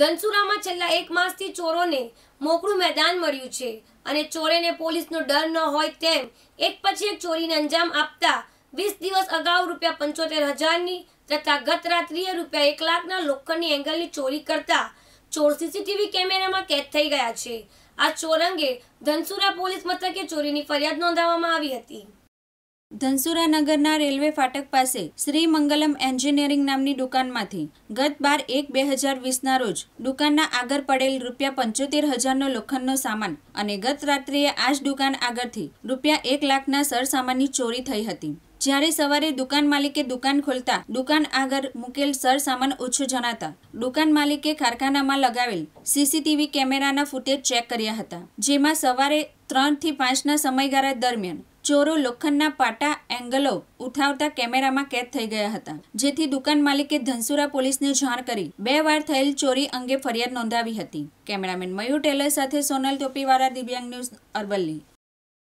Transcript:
ધનસુરામાં છેલ્લા એક માસથી ચોરોને મોકળું મેદાન મળ્યું છે અને ચોરેને પોલીસનો ડર ન હોય તેમ એક પછી એક ચોરીને અંજામ આપતા વીસ દિવસ અગાઉ રૂપિયા પંચોતેર હજારની તથા ગત રાત્રિએ રૂપિયા એક લાખના લોખંડની એંગલની ચોરી કરતા ચોર સીસીટીવી કેમેરામાં કેદ થઈ ગયા છે આ ચોર અંગે ધનસુરા પોલીસ મથકે ચોરીની ફરિયાદ નોંધાવવામાં આવી હતી ધનસુરા નગરના રેલવે ફાટક પાસે શ્રી મંગલમ એન્જિનિયરિંગ નામની દુકાનમાંથી ગત બાર એક બે હજાર વીસના રોજ દુકાનના આગળ પડેલ રૂપિયા પંચોતેર હજારનો લોખંડનો સામાન અને ગત રાત્રિએ આ જ દુકાન આગળથી રૂપિયા એક લાખના સરસામાનની ચોરી થઈ હતી જ્યારે સવારે દુકાન માલિકે દુકાન ખોલતા દુકાન આગળ મૂકેલ સરસામાન ઓછો જણાતા દુકાન માલિકે કારખાનામાં લગાવેલ સીસીટીવી કેમેરાના ફૂટેજ ચેક કર્યા હતા જેમાં સવારે ત્રણથી પાંચના સમયગાળા દરમિયાન ચોરો લોખંડના પાટા એંગલો ઉઠાવતા કેમેરામાં કેદ થઈ ગયા હતા જેથી દુકાન માલિકે ધનસુરા પોલીસને જાણ કરી બે વાર થયેલ ચોરી અંગે ફરિયાદ નોંધાવી હતી કેમેરામેન મયુર ટેલર સાથે સોનલ ટોપીવાળા દિવ્યાંગ ન્યૂઝ અરવલ્લી